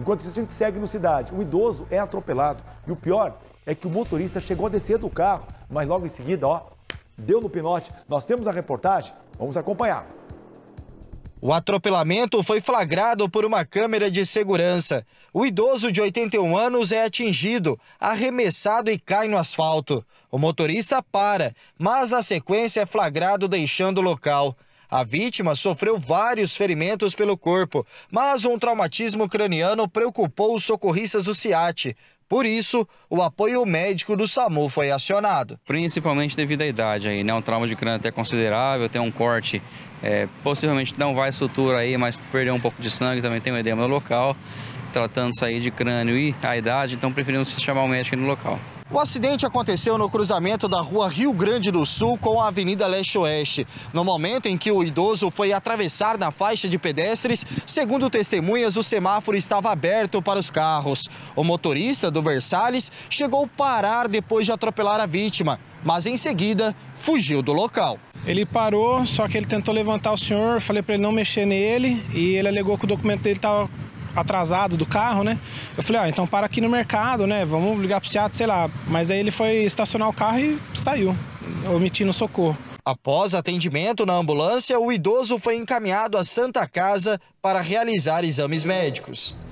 Enquanto isso, a gente segue no Cidade. O idoso é atropelado. E o pior é que o motorista chegou a descer do carro, mas logo em seguida, ó, deu no pinote. Nós temos a reportagem, vamos acompanhar. O atropelamento foi flagrado por uma câmera de segurança. O idoso de 81 anos é atingido, arremessado e cai no asfalto. O motorista para, mas na sequência é flagrado deixando o local. A vítima sofreu vários ferimentos pelo corpo, mas um traumatismo craniano preocupou os socorristas do CIAT. Por isso, o apoio médico do SAMU foi acionado. Principalmente devido à idade aí, né? Um trauma de crânio até considerável, tem um corte é, possivelmente não vai sutura aí, mas perdeu um pouco de sangue, também tem um edema no local, tratando-se aí de crânio e a idade, então preferimos chamar o um médico no local. O acidente aconteceu no cruzamento da rua Rio Grande do Sul com a Avenida Leste-Oeste. No momento em que o idoso foi atravessar na faixa de pedestres, segundo testemunhas, o semáforo estava aberto para os carros. O motorista do Versalhes chegou a parar depois de atropelar a vítima, mas em seguida fugiu do local. Ele parou, só que ele tentou levantar o senhor, falei para ele não mexer nele e ele alegou que o documento dele estava atrasado do carro, né? Eu falei, ah, então para aqui no mercado, né? Vamos ligar pro SEAT, sei lá. Mas aí ele foi estacionar o carro e saiu, omitindo socorro. Após atendimento na ambulância, o idoso foi encaminhado à Santa Casa para realizar exames médicos.